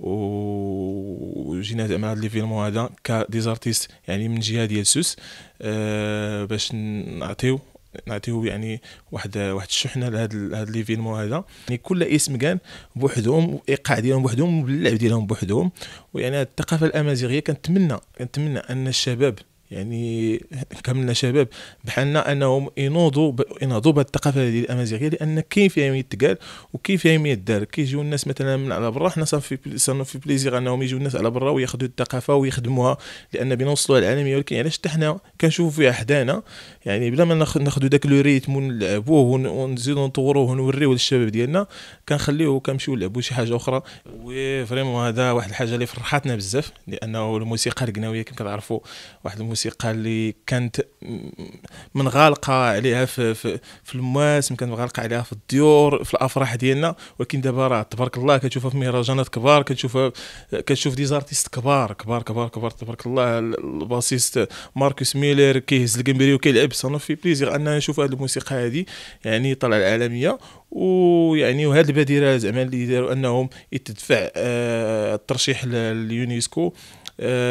وجينا زعما هاد ليفيلمون هذا كدي زارتيست يعني من جهه ديال سوس أه باش نعطيو نعطيو يعني واحد واحد الشحنه لهاد هاد ليفينمون هذا يعني كل اسم كان بوحدهم والايقاع ديالهم بوحدهم واللعب ديالهم بوحدهم ويعني الثقافه الامازيغيه كنتمنى كنتمنى ان الشباب يعني كملنا شباب بحالنا انهم ينوضوا ينوضوا ينهضوا بهذه الثقافه هذه الامازيغيه لان كاين فيها يتقال وكاين فيها يدار كيجيو الناس مثلا من على برا حنا صافي صرنا في بليزيغ انهم يجيو الناس على برا وياخذوا الثقافه ويخدموها لان بينا وصلوا العالميه ولكن علاش حتى حنا كنشوفوا فيها حدانا يعني بلا ما ناخذوا داك لو ريتم ونلعبوه ونزيدوا نطوروه ونوريوه للشباب ديالنا كنخليوه كنمشيو نلعبوا شي حاجه اخرى وي فريمون هذا واحد الحاجه اللي فرحتنا بزاف لانه الموسيقى القناويه كما كتعرفوا واحد الموسيقى اللي كانت منغلقه عليها في, في, في المواسم كانت منغلقه عليها في الديور في الافراح ديالنا ولكن دابا راه تبارك الله كتشوفها في مهرجانات كبار كتشوفها كتشوف دي زارتيست كبار كبار كبار كبار تبارك الله الباسيست ماركوس ميلر كيهز الكمبري وكيلعب صانو في بليزير ان نشوف هذه الموسيقى هذه يعني طلع العالميه ويعني وهذه البادره زعما اللي داروا انهم يتدفع آه، الترشيح لليونسكو Le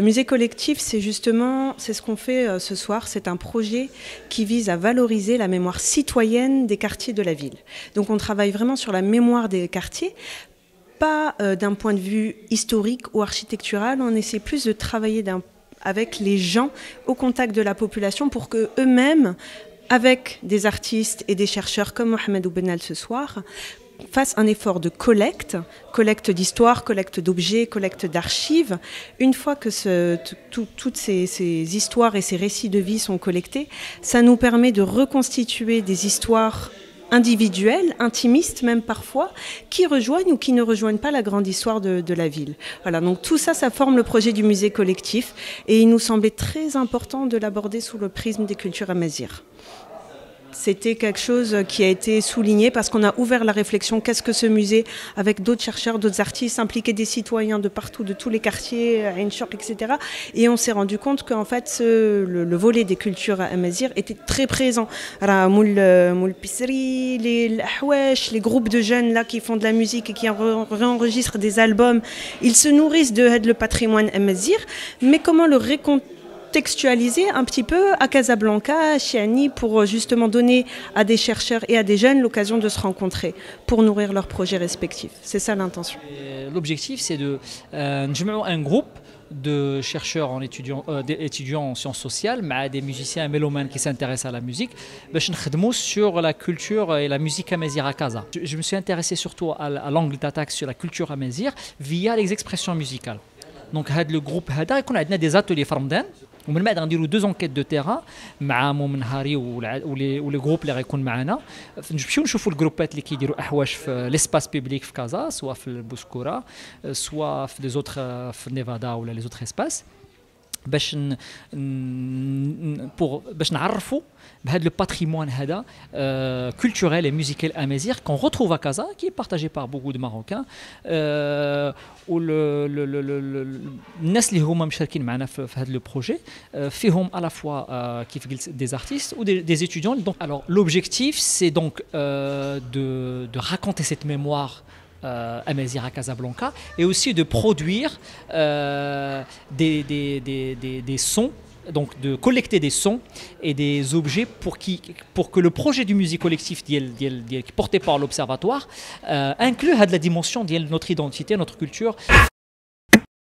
musée collectif, c'est justement c'est ce qu'on fait euh, ce soir. C'est un projet qui vise à valoriser la mémoire citoyenne des quartiers de la ville. Donc on travaille vraiment sur la mémoire des quartiers pas euh, d'un point de vue historique ou architectural, on essaie plus de travailler d'un avec les gens au contact de la population pour que eux-mêmes, avec des artistes et des chercheurs comme Mohamed Oubenal ce soir, fassent un effort de collecte, collecte d'histoires, collecte d'objets, collecte d'archives. Une fois que toutes ces, ces histoires et ces récits de vie sont collectés, ça nous permet de reconstituer des histoires individuels, intimistes même parfois, qui rejoignent ou qui ne rejoignent pas la grande histoire de, la ville. Voilà, donc tout ça, ça forme le projet du musée collectif et il nous semblait très important de l'aborder sous le prisme des cultures amazighes. C'était quelque chose qui a été souligné parce qu'on a ouvert la réflexion qu'est-ce que ce musée avec d'autres chercheurs, d'autres artistes, impliqués des citoyens de partout, de tous les quartiers, à etc. Et on s'est rendu compte qu'en fait, le, volet des cultures à était très présent. Euh, les les groupes de jeunes là qui font de la musique et qui enregistrent des albums, ils se nourrissent de le patrimoine amazir mais comment le réconcilier textualiser un petit peu à Casablanca, à Chiani, pour euh, justement donner à des chercheurs et à des jeunes l'occasion de se rencontrer pour nourrir leurs projets respectifs. C'est ça l'intention. L'objectif, c'est de euh, un groupe de chercheurs en étudiants, euh, des étudiants en sciences sociales, mais des musiciens mélomanes qui s'intéressent à la musique, bah, sur la culture et la musique amazigh à Casa. Je, me suis intéressé surtout à, l'angle d'attaque sur la culture amazigh via les expressions musicales. Donc, le groupe Hada, qu'on a des ateliers Farmden, ومن بعد غنديروا دو زونكيت دو تيرا مع مؤمن نهاري ولي جروب اللي غيكون معنا نمشيو نشوفوا الجروبات اللي كيديروا احواش في ليسباس بيبليك في كازا سوا في البوسكوره سوا في لي زوتر في نيفادا ولا لي زوتر اسباس pour باش نعرفوا le لو باتريمون هذا et musical qu'on retrouve à Casa qui est partagé par beaucoup de Marocains و les اللي هما مشاركين معنا في projet, لو fait à la fois des artistes ou des, étudiants donc alors l'objectif c'est donc de raconter cette mémoire à euh, à Casablanca, et aussi de produire euh, des, des, des, des, sons, donc de collecter des sons et des objets pour, qui, pour que le projet du musée collectif porté par l'Observatoire euh, inclue à de la dimension de notre identité, notre culture.